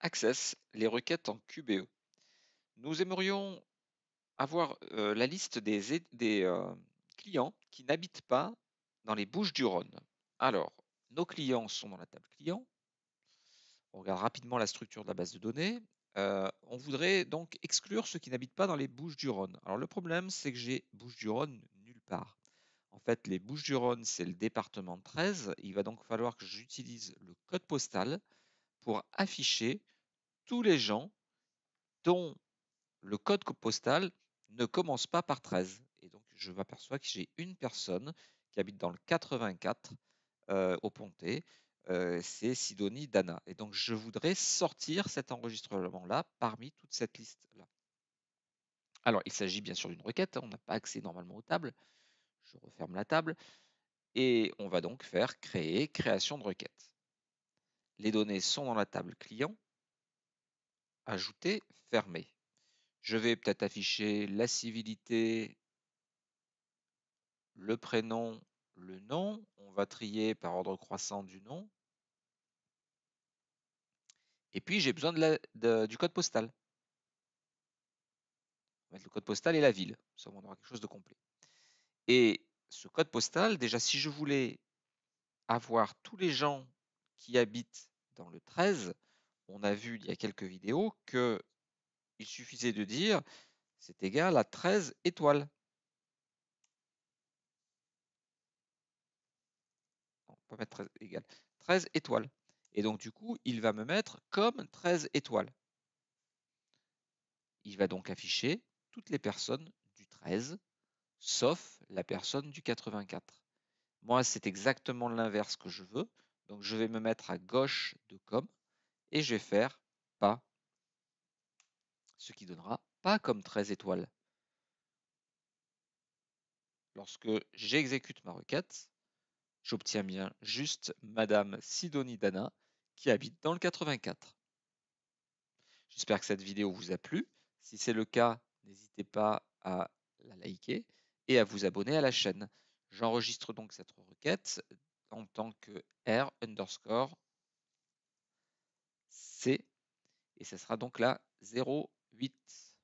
Access les requêtes en QBE. Nous aimerions avoir euh, la liste des, des euh, clients qui n'habitent pas dans les Bouches du Rhône. Alors, nos clients sont dans la table client. On regarde rapidement la structure de la base de données. Euh, on voudrait donc exclure ceux qui n'habitent pas dans les Bouches du Rhône. Alors le problème, c'est que j'ai Bouches du Rhône nulle part. En fait, les Bouches du Rhône, c'est le département 13. Il va donc falloir que j'utilise le code postal pour afficher tous les gens dont le code postal ne commence pas par 13. Et donc, je m'aperçois que j'ai une personne qui habite dans le 84 euh, au Pontet. Euh, c'est Sidonie Dana. Et donc, je voudrais sortir cet enregistrement-là parmi toute cette liste-là. Alors, il s'agit bien sûr d'une requête. Hein, on n'a pas accès normalement aux tables. Je referme la table. Et on va donc faire créer, création de requête. Les données sont dans la table client, ajouter, fermer. Je vais peut-être afficher la civilité, le prénom, le nom. On va trier par ordre croissant du nom. Et puis, j'ai besoin du code postal. On mettre le code postal et la ville. Ça, on aura quelque chose de complet. Et ce code postal, déjà, si je voulais avoir tous les gens qui habite dans le 13, on a vu il y a quelques vidéos que il suffisait de dire c'est égal à 13 étoiles. on peut mettre 13 égal. 13 étoiles. Et donc du coup, il va me mettre comme 13 étoiles. Il va donc afficher toutes les personnes du 13, sauf la personne du 84. Moi, c'est exactement l'inverse que je veux. Donc je vais me mettre à gauche de COM et je vais faire pas, ce qui donnera pas comme 13 étoiles. Lorsque j'exécute ma requête, j'obtiens bien juste Madame Sidonie Dana qui habite dans le 84. J'espère que cette vidéo vous a plu. Si c'est le cas, n'hésitez pas à la liker et à vous abonner à la chaîne. J'enregistre donc cette requête en tant que R underscore C. Et ce sera donc là 0,8.